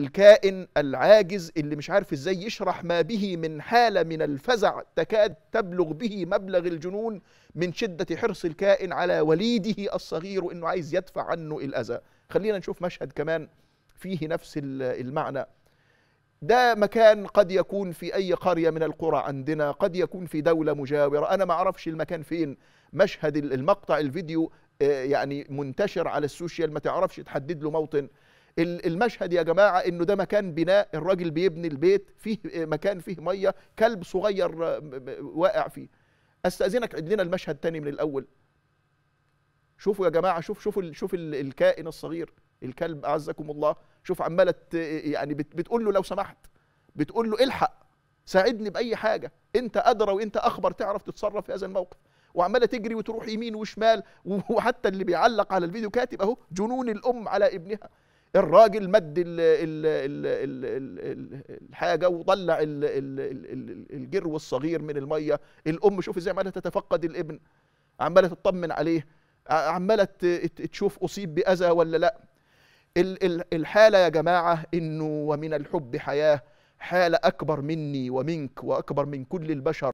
الكائن العاجز اللي مش عارف ازاي يشرح ما به من حاله من الفزع تكاد تبلغ به مبلغ الجنون من شده حرص الكائن على وليده الصغير وانه عايز يدفع عنه الاذى خلينا نشوف مشهد كمان فيه نفس المعنى ده مكان قد يكون في اي قريه من القرى عندنا قد يكون في دوله مجاوره انا ما اعرفش المكان فين مشهد المقطع الفيديو آه، يعني منتشر على السوشيال ما تعرفش تحدد له موطن المشهد يا جماعه انه ده مكان بناء الراجل بيبني البيت فيه مكان فيه ميه كلب صغير واقع فيه استاذنك عد لنا المشهد تاني من الاول شوفوا يا جماعه شوف شوف شوف الكائن الصغير الكلب اعزكم الله شوف عماله يعني بتقول له لو سمحت بتقول له الحق ساعدني باي حاجه انت ادرى وانت اخبر تعرف تتصرف في هذا الموقف وعماله تجري وتروح يمين وشمال وحتى اللي بيعلق على الفيديو كاتب اهو جنون الام على ابنها الراجل مد الحاجه وطلع الجرو الصغير من الميه الام شوف ازاي عماله تتفقد الابن عماله تطمن عليه عماله تشوف اصيب باذى ولا لا الحاله يا جماعه انه ومن الحب حياه حاله اكبر مني ومنك واكبر من كل البشر